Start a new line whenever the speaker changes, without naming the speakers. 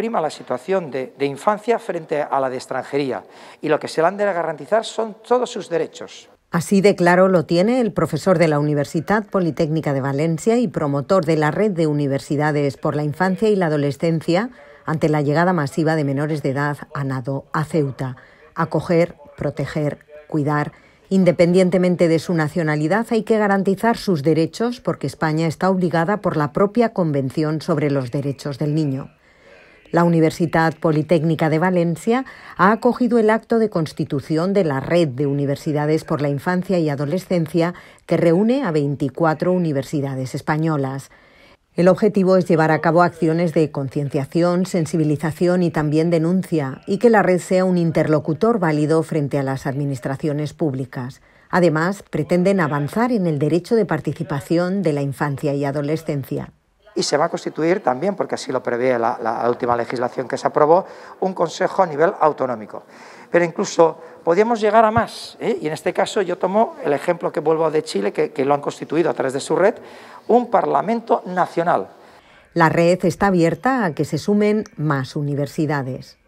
prima la situación de, de, infancia frente a la de extranjería y lo que se le han de garantizar son todos sus derechos.
Así de claro lo tiene el profesor de la Universidad Politécnica de Valencia y promotor de la Red de Universidades por la Infancia y la Adolescencia ante la llegada masiva de menores de edad a Nado, a Ceuta. Acoger, proteger, cuidar. Independientemente de su nacionalidad, hay que garantizar sus derechos porque España está obligada por la propia Convención sobre los Derechos del Niño. La Universidad Politécnica de Valencia ha acogido el acto de constitución de la Red de Universidades por la Infancia y Adolescencia que reúne a 24 universidades españolas. El objetivo es llevar a cabo acciones de concienciación, sensibilización y también denuncia, y que la red sea un interlocutor válido frente a las administraciones públicas. Además, pretenden avanzar en el derecho de participación de la infancia y adolescencia
y se va a constituir también, porque así lo prevé la, última legislación que se aprobó, un consejo a nivel autonómico. Pero incluso podíamos llegar a más. ¿eh? Y en este caso yo tomo el ejemplo que vuelvo de Chile, que lo han constituido a través de su red, un Parlamento Nacional.
La red está abierta a que se sumen más universidades.